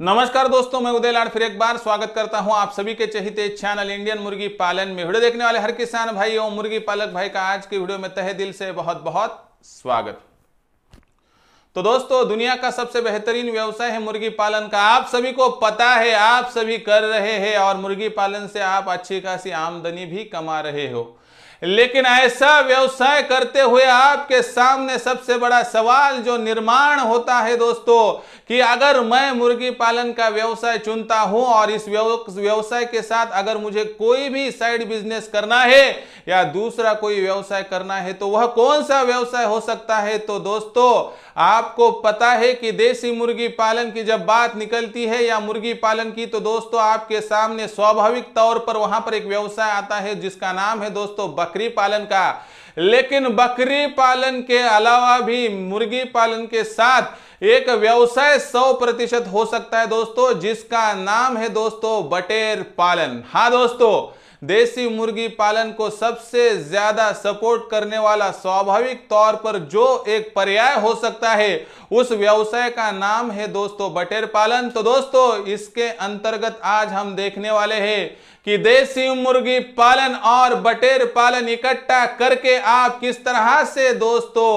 नमस्कार दोस्तों मैं उदय लाड फिर एक बार स्वागत करता हूं आप सभी के चहित चैनल इंडियन मुर्गी पालन में वीडियो देखने वाले हर किसान भाई और मुर्गी पालक भाई का आज की वीडियो में तहे दिल से बहुत बहुत स्वागत तो दोस्तों दुनिया का सबसे बेहतरीन व्यवसाय है मुर्गी पालन का आप सभी को पता है आप सभी कर रहे हैं और मुर्गी पालन से आप अच्छी खासी आमदनी भी कमा रहे हो लेकिन ऐसा व्यवसाय करते हुए आपके सामने सबसे बड़ा सवाल जो निर्माण होता है दोस्तों कि अगर मैं मुर्गी पालन का व्यवसाय चुनता हूं और इस व्यवसाय के साथ अगर मुझे कोई भी साइड बिजनेस करना है या दूसरा कोई व्यवसाय करना है तो वह कौन सा व्यवसाय हो सकता है तो दोस्तों आपको पता है कि देसी मुर्गी पालन की जब बात निकलती है या मुर्गी पालन की तो दोस्तों आपके सामने स्वाभाविक तौर पर वहां पर एक व्यवसाय आता है जिसका नाम है दोस्तों बकरी पालन का लेकिन बकरी पालन के अलावा भी मुर्गी पालन के साथ एक व्यवसाय 100 प्रतिशत हो सकता है दोस्तों जिसका नाम है दोस्तों बटेर पालन हाँ दोस्तों देसी मुर्गी पालन को सबसे ज्यादा सपोर्ट करने वाला स्वाभाविक तौर पर जो एक पर्याय हो सकता है उस व्यवसाय का नाम है दोस्तों बटेर पालन तो दोस्तों इसके अंतर्गत आज हम देखने वाले हैं कि देसी मुर्गी पालन और बटेर पालन इकट्ठा करके आप किस तरह से दोस्तों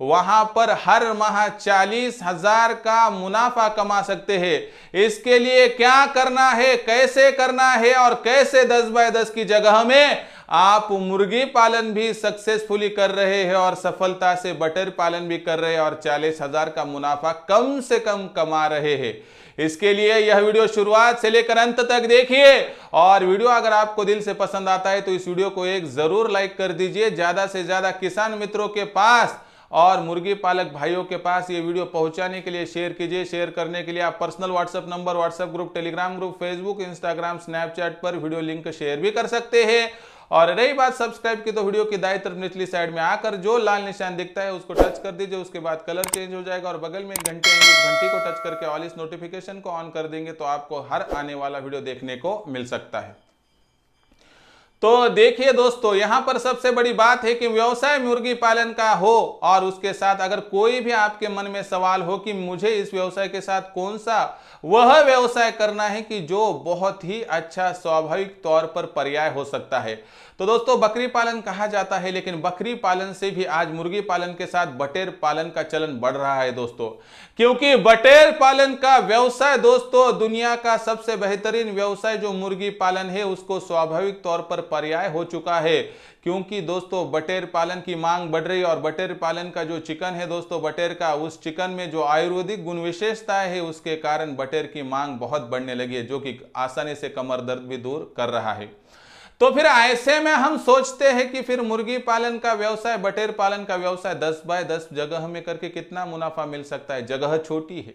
वहां पर हर माह चालीस हजार का मुनाफा कमा सकते हैं इसके लिए क्या करना है कैसे करना है और कैसे दस बाय दस की जगह में आप मुर्गी पालन भी सक्सेसफुली कर रहे हैं और सफलता से बटर पालन भी कर रहे हैं और चालीस हजार का मुनाफा कम से कम कमा रहे हैं इसके लिए यह वीडियो शुरुआत से लेकर अंत तक देखिए और वीडियो अगर आपको दिल से पसंद आता है तो इस वीडियो को एक जरूर लाइक कर दीजिए ज्यादा से ज्यादा किसान मित्रों के पास और मुर्गी पालक भाइयों के पास ये वीडियो पहुंचाने के लिए शेयर कीजिए शेयर करने के लिए आप personal WhatsApp number WhatsApp group Telegram group Facebook Instagram Snapchat पर वीडियो लिंक शेयर भी कर सकते हैं और रही बात सब्सक्राइब की तो वीडियो की दाई तरफ निचली साइड में आकर जो लाल निशान दिखता है उसको टच कर दीजिए उसके बाद कलर चेंज हो जाएगा और बगल में एक घंटे उस घंटी को टच करके ऑल इस नोटिफिकेशन को ऑन कर देंगे तो आपको हर आने वाला वीडियो देखने को मिल सकता है तो देखिए दोस्तों यहां पर सबसे बड़ी बात है कि व्यवसाय मुर्गी पालन का हो और उसके साथ अगर कोई भी आपके मन में सवाल हो कि मुझे इस व्यवसाय के साथ कौन सा वह व्यवसाय करना है कि जो बहुत ही अच्छा स्वाभाविक तौर पर पर्याय हो सकता है तो दोस्तों बकरी पालन कहा जाता है लेकिन बकरी पालन से भी आज मुर्गी पालन के साथ बटेर पालन का चलन बढ़ रहा है दोस्तों क्योंकि बटेर पालन का व्यवसाय दोस्तों दुनिया का सबसे बेहतरीन व्यवसाय जो मुर्गी पालन है उसको स्वाभाविक तौर पर पर्याय हो चुका है क्योंकि दोस्तों बटेर पालन की मांग बढ़ रही है और बटेर पालन का जो चिकन है दोस्तों बटेर का उस चिकन में जो आयुर्वेदिक गुण विशेषता है उसके कारण बटेर की मांग बहुत बढ़ने लगी है जो कि आसानी से कमर दर्द भी दूर कर रहा है तो फिर ऐसे में हम सोचते हैं कि फिर मुर्गी पालन का व्यवसाय बटेर पालन का व्यवसाय दस बाय दस जगह में करके कितना मुनाफा मिल सकता है जगह छोटी है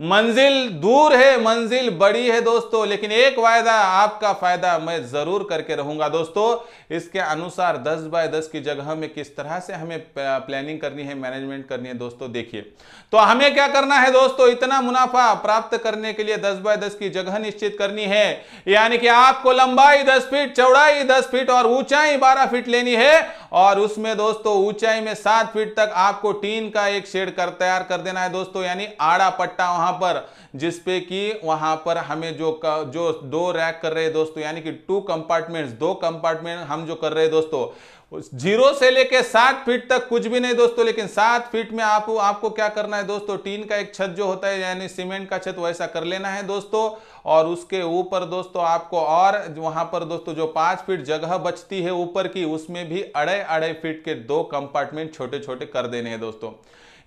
मंजिल दूर है मंजिल बड़ी है दोस्तों लेकिन एक वायदा आपका फायदा मैं जरूर करके रहूंगा दोस्तों इसके अनुसार 10 बाय 10 की जगह में किस तरह से हमें प्लानिंग करनी है मैनेजमेंट करनी है दोस्तों देखिए तो हमें क्या करना है दोस्तों इतना मुनाफा प्राप्त करने के लिए 10 बाय 10 की जगह निश्चित करनी है यानी कि आपको लंबाई दस फीट चौड़ाई दस फीट और ऊंचाई बारह फीट लेनी है और उसमें दोस्तों ऊंचाई में सात फीट तक आपको टीन का एक शेड कर तैयार कर देना है दोस्तों यानी आड़ा पट्टा वहां पर जिसपे कि वहां पर हमें जो जो दो रैक कर रहे हैं दोस्तों यानी कि टू कंपार्टमेंट्स दो कंपार्टमेंट हम जो कर रहे हैं दोस्तों जीरो से लेके सात फीट तक कुछ भी नहीं दोस्तों लेकिन सात फीट में आप आपको क्या करना है दोस्तों टीन का एक छत जो होता है यानी सीमेंट का छत वैसा कर लेना है दोस्तों और उसके ऊपर दोस्तों आपको और वहां पर दोस्तों जो पांच फीट जगह बचती है ऊपर की उसमें भी अड़े अड़े फीट के दो कंपार्टमेंट छोटे छोटे कर देने हैं दोस्तों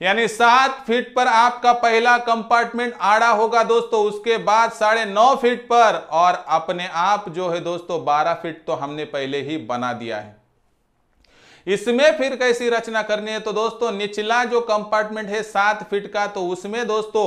यानी सात फीट पर आपका पहला कंपार्टमेंट आड़ा होगा दोस्तों उसके बाद साढ़े नौ फीट पर और अपने आप जो है दोस्तों बारह फीट तो हमने पहले ही बना दिया है इसमें फिर कैसी रचना करनी है तो दोस्तों निचला जो कंपार्टमेंट है सात फीट का तो उसमें दोस्तों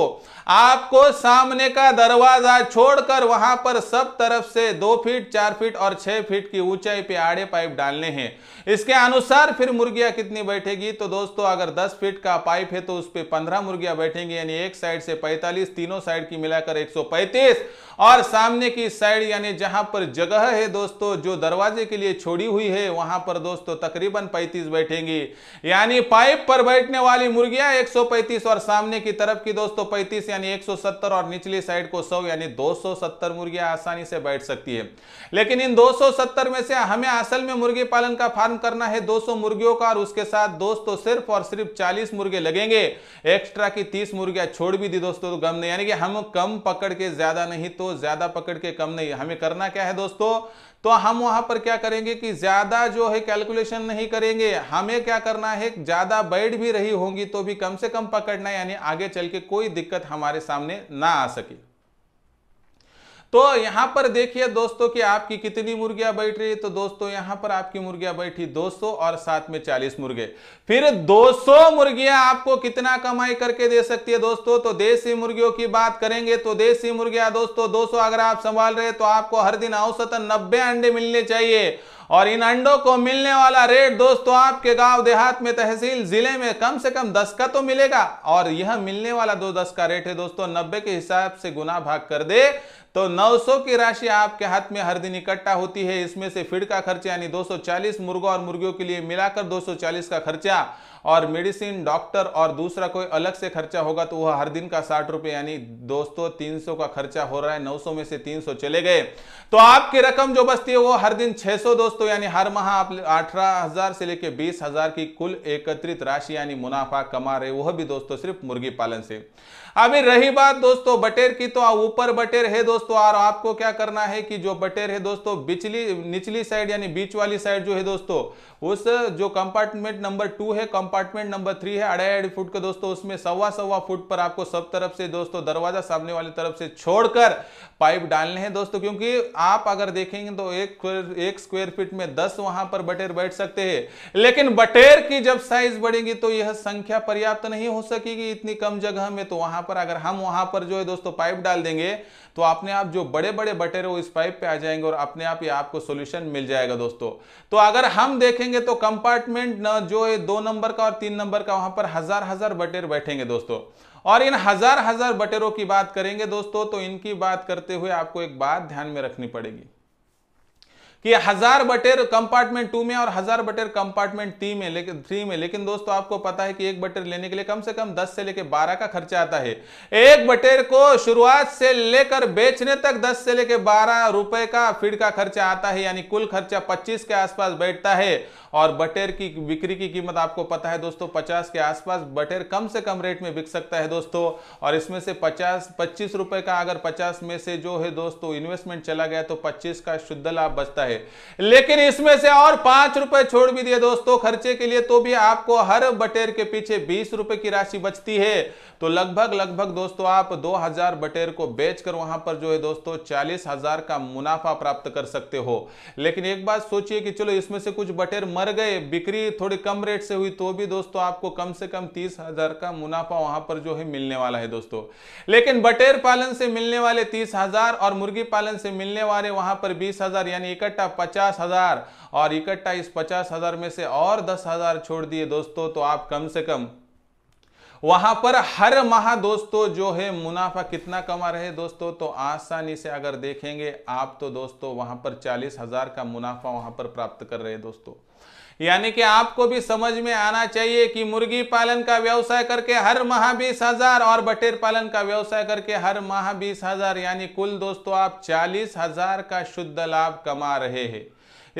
आपको सामने का दरवाजा छोड़कर वहां पर सब तरफ से दो फीट चार फीट और छह फीट की ऊंचाई पे आड़े पाइप डालने हैं इसके अनुसार फिर मुर्गियां कितनी बैठेगी तो दोस्तों अगर दस फीट का पाइप है तो उस पर पंद्रह मुर्गियां बैठेंगी यानी एक साइड से पैंतालीस तीनों साइड की मिलाकर एक और सामने की साइड यानी जहां पर जगह है दोस्तों जो दरवाजे के लिए छोड़ी हुई है वहां पर दोस्तों तकरीबन 135 बैठेंगी यानी पाइप पर बैठने वाली मुर्गियां 135 और सामने की तरफ की दोस्तों 35 यानी 170 और निचली साइड को 100 यानी 270 मुर्गियां आसानी से बैठ सकती है लेकिन इन 270 में से हमें असल में मुर्गी पालन का फार्म करना है 200 मुर्गियों का और उसके साथ दोस्तों सिर्फ और सिर्फ चालीस मुर्गे लगेंगे एक्स्ट्रा की तीस मुर्गियां छोड़ भी दी दोस्तों तो गम नहीं यानी कि हम कम पकड़ के ज्यादा नहीं तो ज्यादा पकड़ के कम नहीं हमें करना क्या है दोस्तों तो हम वहां पर क्या करेंगे कि ज्यादा जो है कैलकुलेशन नहीं करेंगे हमें क्या करना है ज्यादा बैठ भी रही होंगी तो भी कम से कम पकड़ना यानी आगे चल के कोई दिक्कत हमारे सामने ना आ सके तो यहां पर देखिए दोस्तों कि आपकी कितनी मुर्गियां बैठ रही है तो दोस्तों यहां पर आपकी मुर्गियां बैठी 200 और साथ में 40 मुर्गे फिर 200 मुर्गियां आपको कितना कमाई करके दे सकती है दोस्तों तो देसी मुर्गियों की बात करेंगे तो देसी मुर्गियां दोस्तों 200 अगर आप संभाल रहे तो आपको हर दिन औसतन नब्बे अंडे मिलने चाहिए और इन अंडों को मिलने वाला रेट दोस्तों आपके गांव देहात में तहसील जिले में कम से कम दस का तो मिलेगा और यह मिलने वाला दो दस का रेट है दोस्तों नब्बे के हिसाब से गुना भाग कर दे तो 900 की राशि आपके हाथ में हर दिन इकट्ठा होती है इसमें से फीड का खर्चा यानी 240 मुर्गों और मुर्गियों के लिए मिलाकर 240 का खर्चा और मेडिसिन डॉक्टर और दूसरा कोई अलग से खर्चा होगा तो वह हर दिन का साठ रुपए यानी दोस्तों तीन सौ का खर्चा हो रहा है नौ सौ में से तीन सौ चले गए तो आपकी रकम जो बचती है वो हर दिन छह सौ दोस्तों यानी हर माह आप अठारह हजार से लेकर बीस हजार की कुल एकत्रित राशि यानी मुनाफा कमा रहे वह भी दोस्तों सिर्फ मुर्गी पालन से अभी रही बात दोस्तों बटेर की तो ऊपर बटेर है दोस्तों और आपको क्या करना है कि जो बटेर है दोस्तों बिचली निचली साइड यानी बीच वाली साइड जो है दोस्तों उस जो कंपार्टमेंट नंबर टू है कंपार्टमेंट नंबर थ्री है अढ़ाई अढ़ाई फुट का दोस्तों उसमें सवा सवा फुट पर आपको सब तरफ से दोस्तों दरवाजा सामने वाली तरफ से छोड़कर पाइप डालने हैं दोस्तों क्योंकि आप अगर देखेंगे तो एक एक स्क्वायर फीट में दस वहां पर बटेर बैठ सकते हैं लेकिन बटेर की जब साइज बढ़ेगी तो यह संख्या पर्याप्त नहीं हो सकेगी इतनी कम जगह में तो वहां पर अगर हम वहां पर जो है दोस्तों पाइप डाल देंगे तो अपने आप जो बड़े बड़े बटेरे वो इस पाइप पे आ जाएंगे और अपने आप ही आपको सोल्यूशन मिल जाएगा दोस्तों तो अगर हम देखेंगे तो कंपार्टमेंट जो है दो नंबर का और तीन नंबर का वहां पर हजार हजार बटेर बैठेंगे दोस्तों और इन हजार हजार बटेरों की बात करेंगे दोस्तों तो इनकी बात करते हुए आपको एक बात ध्यान में रखनी पड़ेगी कि हजार बटेर कंपार्टमेंट टू में और हजार बटेर कंपार्टमेंट थ्री में लेकिन थ्री में लेकिन दोस्तों आपको पता है कि एक बटेर लेने के लिए कम से कम दस से लेकर बारह का खर्चा आता है एक बटेर को शुरुआत से लेकर बेचने तक दस से लेकर बारह रुपए का फीड का खर्चा आता है यानी कुल खर्चा पच्चीस के आसपास बैठता है और बटेर की बिक्री की कीमत आपको पता है दोस्तों पचास के आसपास बटेर कम से कम रेट में बिक सकता है दोस्तों और इसमें से पचास पच्चीस रुपए का अगर पचास में से जो है दोस्तों इन्वेस्टमेंट चला गया तो पच्चीस का शुद्ध लाभ बचता है है लेकिन इसमें से और पांच रुपए छोड़ भी दिए दोस्तों खर्चे के लिए तो भी आपको हर बटेर के पीछे बीस रुपए की राशि बचती है तो लगभग लगभग दोस्तों आप दो हजार बटेर को बेचकर वहां पर जो है दोस्तों चालीस हजार का मुनाफा प्राप्त कर सकते हो लेकिन एक बात सोचिए कि चलो इसमें से कुछ बटेर मर गए बिक्री थोड़ी कम रेट से हुई तो भी दोस्तों आपको कम से कम तीस हजार का मुनाफा वहां पर जो है मिलने वाला है दोस्तों लेकिन बटेर पालन से मिलने वाले तीस और मुर्गी पालन से मिलने वाले वहां पर बीस यानी इकट्ठा इकट्ठा पचास हजार और इकट्ठा इस पचास हजार में से और दस हजार छोड़ दिए दोस्तों तो आप कम से कम वहां पर हर माह दोस्तों जो है मुनाफा कितना कमा रहे दोस्तों तो आसानी से अगर देखेंगे आप तो दोस्तों वहां पर चालीस हजार का मुनाफा वहां पर प्राप्त कर रहे दोस्तों यानी कि आपको भी समझ में आना चाहिए कि मुर्गी पालन का व्यवसाय करके हर माह बीस हजार और बटेर पालन का व्यवसाय करके हर माह बीस हजार यानी कुल दोस्तों आप चालीस हजार का शुद्ध लाभ कमा रहे हैं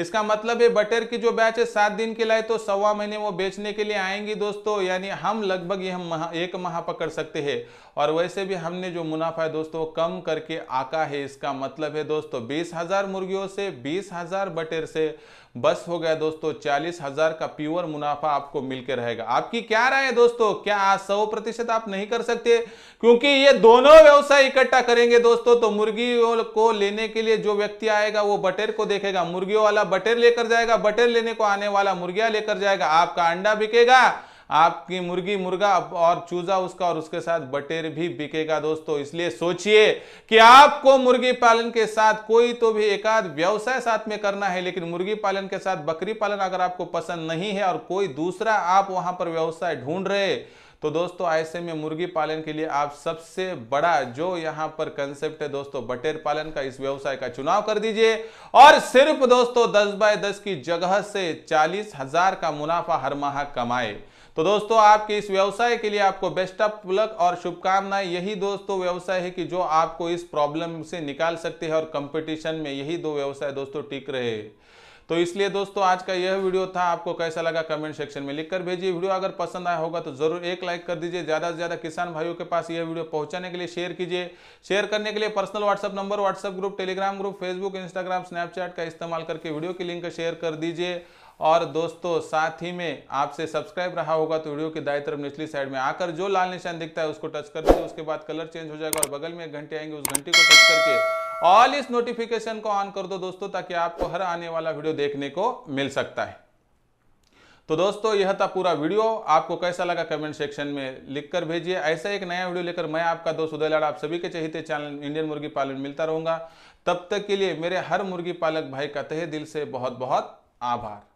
इसका मतलब है बटेर की जो बैच है सात दिन के लाए तो सवा महीने वो बेचने के लिए आएंगी दोस्तों यानी हम लगभग ये हम महा, एक माह पकड़ सकते हैं और वैसे भी हमने जो मुनाफा है दोस्तों कम करके आका है इसका मतलब है दोस्तों बीस हजार मुर्गियों से बीस हजार बटेर से बस हो गया दोस्तों चालीस हजार का प्योर मुनाफा आपको मिलकर रहेगा आपकी क्या राय है दोस्तों क्या आज सौ प्रतिशत आप नहीं कर सकते क्योंकि ये दोनों व्यवसाय इकट्ठा करेंगे दोस्तों तो मुर्गी को लेने के लिए जो व्यक्ति आएगा वो बटेर को देखेगा मुर्गियों वाला बटेर लेकर जाएगा बटेर लेने को आने वाला मुर्गिया लेकर जाएगा आपका अंडा बिकेगा आपकी मुर्गी मुर्गा और चूजा उसका और उसके साथ बटेर भी बिकेगा दोस्तों इसलिए सोचिए कि आपको मुर्गी पालन के साथ कोई तो भी एकाध व्यवसाय साथ में करना है लेकिन मुर्गी पालन के साथ बकरी पालन अगर आपको पसंद नहीं है और कोई दूसरा आप वहां पर व्यवसाय ढूंढ रहे तो दोस्तों ऐसे में मुर्गी पालन के लिए आप सबसे बड़ा जो यहां पर कंसेप्ट है दोस्तों बटेर पालन का इस व्यवसाय का चुनाव कर दीजिए और सिर्फ दोस्तों दस बाय दस की जगह से चालीस हजार का मुनाफा हर माह कमाए तो दोस्तों आपके इस व्यवसाय के लिए आपको बेस्ट ऑफ लक और शुभकामनाएं यही दोस्तों व्यवसाय है कि जो आपको इस प्रॉब्लम से निकाल सकते हैं और कंपटीशन में यही दो व्यवसाय दोस्तों टिक रहे तो इसलिए दोस्तों आज का यह वीडियो था आपको कैसा लगा कमेंट सेक्शन में लिखकर भेजिए वीडियो अगर पसंद आया होगा तो जरूर एक लाइक कर दीजिए ज्यादा से ज्यादा किसान भाइयों के पास यह वीडियो पहुंचाने के लिए शेयर कीजिए शेयर करने के लिए personal WhatsApp number WhatsApp group Telegram group Facebook Instagram Snapchat का इस्तेमाल करके वीडियो की लिंक शेयर कर दीजिए और दोस्तों साथ ही में आपसे सब्सक्राइब रहा होगा तो वीडियो की दाई तरफ निचली साइड में आकर जो लाल निशान दिखता है उसको टच कर दीजिए उसके बाद कलर चेंज हो जाएगा और बगल में एक घंटे आएंगे उस घंटे को टच करके ऑल इस नोटिफिकेशन को ऑन कर दो दोस्तों ताकि आपको हर आने वाला वीडियो देखने को मिल सकता है तो दोस्तों यह था पूरा वीडियो आपको कैसा लगा कमेंट सेक्शन में लिखकर भेजिए ऐसा एक नया वीडियो लेकर मैं आपका दोस्त उदय लाड़ा आप सभी के चाहिए चैनल इंडियन मुर्गी पालन मिलता रहूंगा तब तक के लिए मेरे हर मुर्गी पालक भाई का तहे दिल से बहुत बहुत आभार